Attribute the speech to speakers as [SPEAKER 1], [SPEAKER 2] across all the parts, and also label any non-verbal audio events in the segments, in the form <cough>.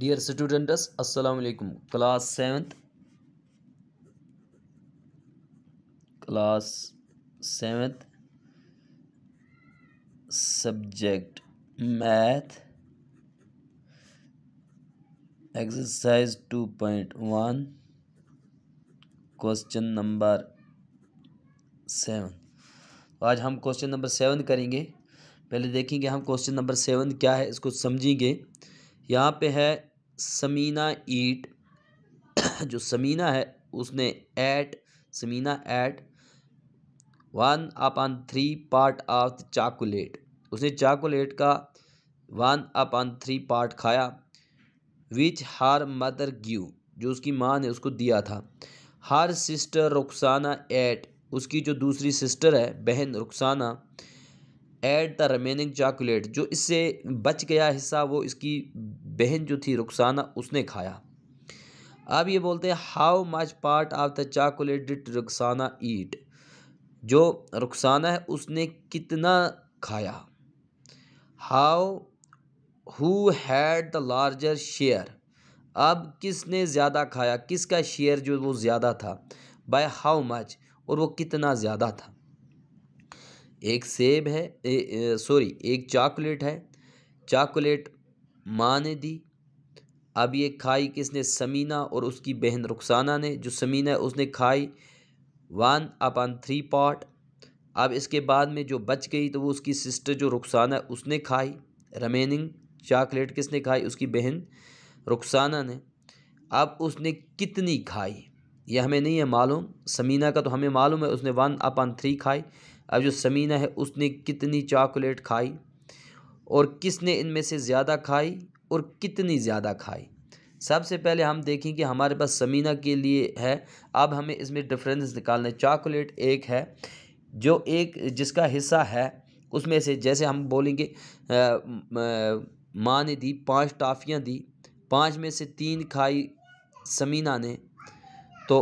[SPEAKER 1] dear students अस्सलाम वालेकुम class seventh class seventh subject math exercise two point one question number seven आज हम question number seven करेंगे पहले देखेंगे हम क्वेश्चन नंबर सेवन क्या है इसको समझेंगे यहाँ पे है समीना ईट <coughs> जो समीना है उसने ate Samina ate one upon three part of chocolate उसने चाकोलेट का वन अपन थ्री पार्ट खाया विच हर मदर गिव जो उसकी माँ ने उसको दिया था हर सिस्टर रुखसाना एट उसकी जो दूसरी सिस्टर है बहन Rukhsana add the remaining chocolate जो इससे बच गया हिस्सा वो इसकी बहन जो थी रुखसाना उसने खाया अब ये बोलते हैं how much part of the chocolate did Rukhsana eat जो रुखसाना है उसने कितना खाया how who had the larger share अब किसने ज़्यादा खाया किसका शेयर जो वो ज़्यादा था बाय हाउ मच और वो कितना ज़्यादा था एक सेब है सॉरी एक चॉकलेट है चॉकलेट माँ ने दी अब ये खाई किसने समीना और उसकी बहन रुखसाना ने जो समीना है उसने खाई वन अपन थ्री पार्ट अब इसके बाद में जो बच गई तो वो उसकी सिस्टर जो रुखसाना है उसने खाई रमेनिंग चॉकलेट किसने खाई उसकी बहन रुखसाना ने अब उसने कितनी खाई यह हमें नहीं है मालूम समीना का तो हमें मालूम है उसने वन अपन थ्री खाई अब जो समीना है उसने कितनी चॉकलेट खाई और किसने इनमें से ज़्यादा खाई और कितनी ज़्यादा खाई सबसे पहले हम देखें कि हमारे पास समीना के लिए है अब हमें इसमें डिफरेंस निकालना है चॉकलेट एक है जो एक जिसका हिस्सा है उसमें से जैसे हम बोलेंगे माँ ने दी पांच टाफ़ियाँ दी पांच में से तीन खाई समीना ने तो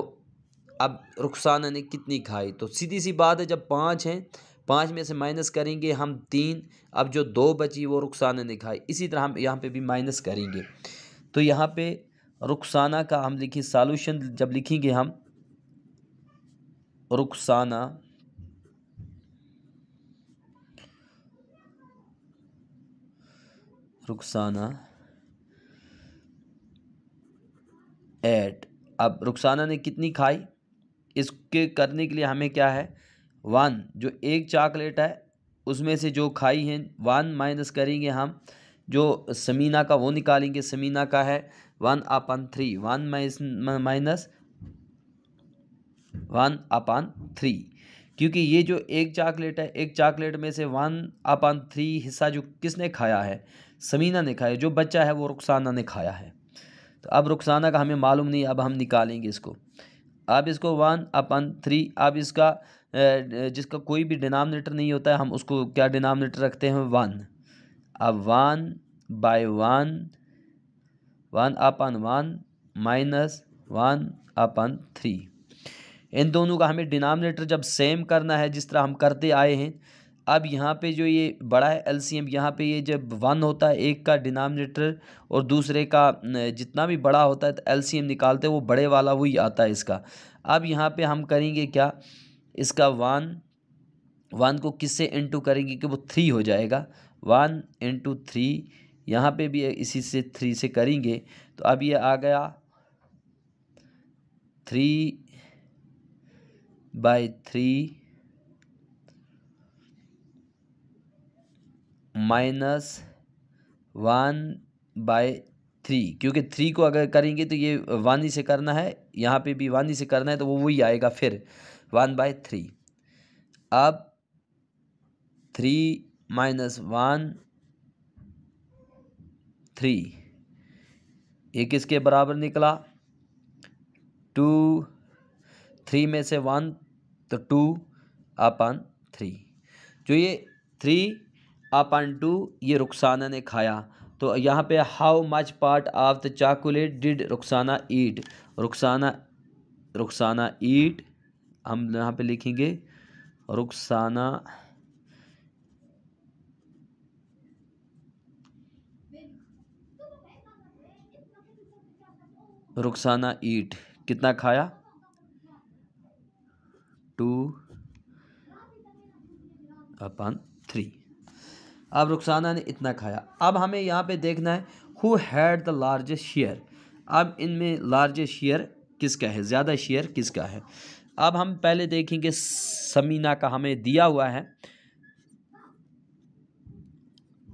[SPEAKER 1] अब रुखसाना ने कितनी खाई तो सीधी सी बात है जब पाँच हैं पाँच में से माइनस करेंगे हम तीन अब जो दो बची वो रुखसाना ने खाई इसी तरह हम यहाँ पे भी माइनस करेंगे तो यहाँ पे रुखसाना का हम लिखें सॉल्यूशन जब लिखेंगे हम रुखसाना रुखसाना एट अब रुखसाना ने कितनी खाई इसके करने के लिए हमें क्या है वन जो एक चॉकलेट है उसमें से जो खाई है वन माइनस करेंगे हम जो समीना का वो निकालेंगे समीना का है one upon three one minus one upon three क्योंकि ये जो एक चॉकलेट है एक चॉकलेट में से वन अपान थ्री हिस्सा जो किसने खाया है समीना ने खाया जो बच्चा है वो रुखसाना ने खाया है तो अब रुखसाना का हमें मालूम नहीं अब हम निकालेंगे इसको अब इसको वन अपन थ्री अब इसका जिसका कोई भी डिनोमिनेटर नहीं होता है हम उसको क्या डिनोमिनेटर रखते हैं वन अब one by one one upon one minus one upon three इन दोनों का हमें डिनोमिनेटर जब सेम करना है जिस तरह हम करते आए हैं अब यहाँ पे जो ये बड़ा है एलसीएम यहाँ पर ये जब वन होता है एक का डिनोमिनेटर और दूसरे का जितना भी बड़ा होता है तो एम निकालते हैं वो बड़े वाला वही आता है इसका अब यहाँ पे हम करेंगे क्या इसका वन वन को किससे इंटू करेंगे कि वो थ्री हो जाएगा वन इंटू थ्री यहाँ पर भी इसी से थ्री से करेंगे तो अब ये आ गया three by three minus one by three क्योंकि थ्री को अगर करेंगे तो ये वन ही से करना है यहाँ पे भी वन ही से करना है तो वो वही आएगा फिर वन बाय थ्री अब थ्री माइनस वन थ्री ये किसके बराबर निकला टू थ्री में से वन तो टू अपन थ्री जो ये थ्री टू ये रुखसाना ने खाया तो यहाँ पे how much part of the chocolate did Rukhsana eat Rukhsana Rukhsana eat हम यहाँ पे लिखेंगे रुखसाना रुखसाना ईट कितना खाया टू अपन थ्री अब रुखसाना ने इतना खाया अब हमें यहाँ पे देखना है who had the largest share अब इनमें लार्जेस्ट शेयर किसका है ज़्यादा शेयर किसका है अब हम पहले देखेंगे समीना का हमें दिया हुआ है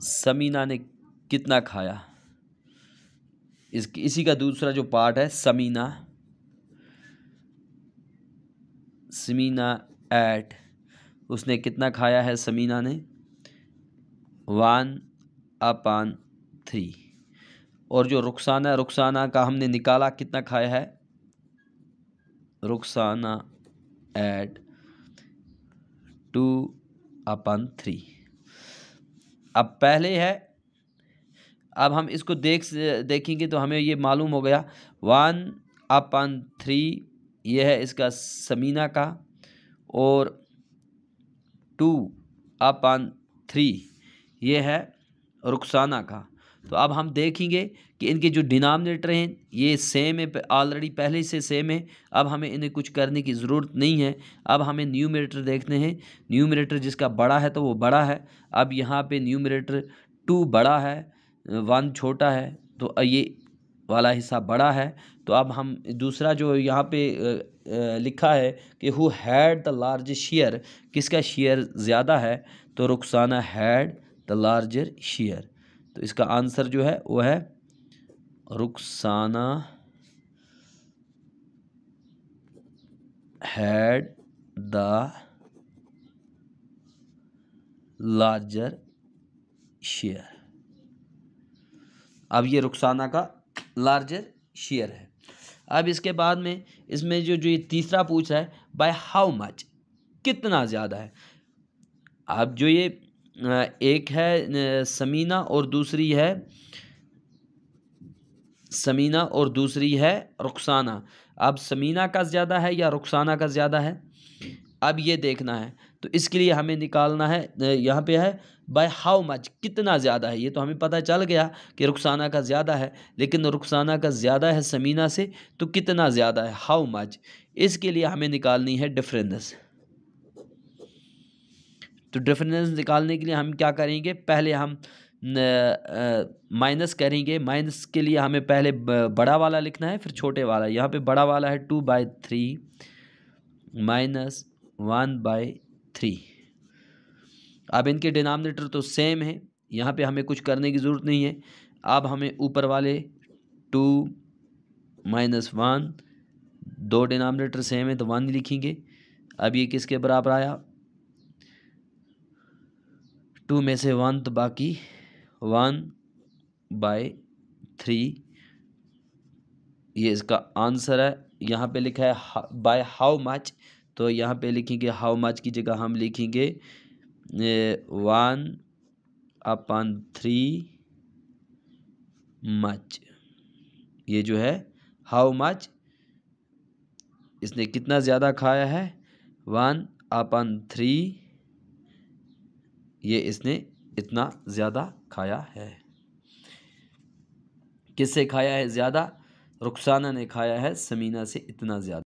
[SPEAKER 1] समीना ने कितना खाया इस इसी का दूसरा जो पार्ट है समीना समीना एट उसने कितना खाया है समीना ने वन अपान थ्री और जो रुखसाना रुखसाना का हमने निकाला कितना खाया है Rukhsana ate two upon three अब पहले है अब हम इसको देख देखेंगे तो हमें ये मालूम हो गया वन अपान थ्री ये है इसका समीना का और टू अपान थ्री ये है रुखसाना का तो अब हम देखेंगे कि इनके जो डिनामिनेटर हैं ये सेम है ऑलरेडी पहले से सेम है अब हमें इन्हें कुछ करने की ज़रूरत नहीं है अब हमें मेरेटर देखते हैं मेरेटर जिसका बड़ा है तो वो बड़ा है अब यहाँ पे मेरेटर टू बड़ा है वन छोटा है तो ये वाला हिस्सा बड़ा है तो अब हम दूसरा जो यहाँ पे लिखा है कि who had the large share किसका शेयर ज़्यादा है तो Rukhsana had the larger share तो इसका आंसर जो है वो है Rukhsana had the larger share अब ये रुखसाना का लार्जर शेयर है अब इसके बाद में इसमें जो जो ये तीसरा पूछ रहा है बाय हाउ मच कितना ज़्यादा है अब जो ये एक है समीना और दूसरी है समीना और दूसरी है रुखसाना अब समीना का ज़्यादा है या रुखसाना का ज़्यादा है अब ये देखना है तो इसके लिए हमें निकालना है यहाँ पे है बाय हाउ मच कितना ज़्यादा है ये तो हमें पता चल गया कि रुखसाना का ज़्यादा है लेकिन रुखसाना का ज़्यादा है समीना से तो कितना ज़्यादा है हाउ मच इसके लिए हमें निकालनी है डिफरेंस तो डिफरेंस निकालने के लिए हम क्या करेंगे पहले हम माइनस करेंगे माइनस के लिए हमें पहले बड़ा वाला लिखना है फिर छोटे वाला यहाँ पे बड़ा वाला है two by three minus one by three अब इनके डिनोमिनेटर तो सेम है यहाँ पे हमें कुछ करने की ज़रूरत नहीं है अब हमें ऊपर वाले टू माइनस वन दो डिनोमिनेटर सेम है तो वन लिखेंगे अब ये किसके बराबर आया टू में से वन तो बाकी वन बाय थ्री ये इसका आंसर है यहाँ पे लिखा है बाय हाउ मच तो यहाँ पे लिखेंगे हाउ मच की जगह हम लिखेंगे वन अपन थ्री मच ये जो है हाउ मच इसने कितना ज़्यादा खाया है वन अपन थ्री ये इसने इतना ज़्यादा खाया है किससे खाया है ज़्यादा रुखसाना ने खाया है समीना से इतना ज़्यादा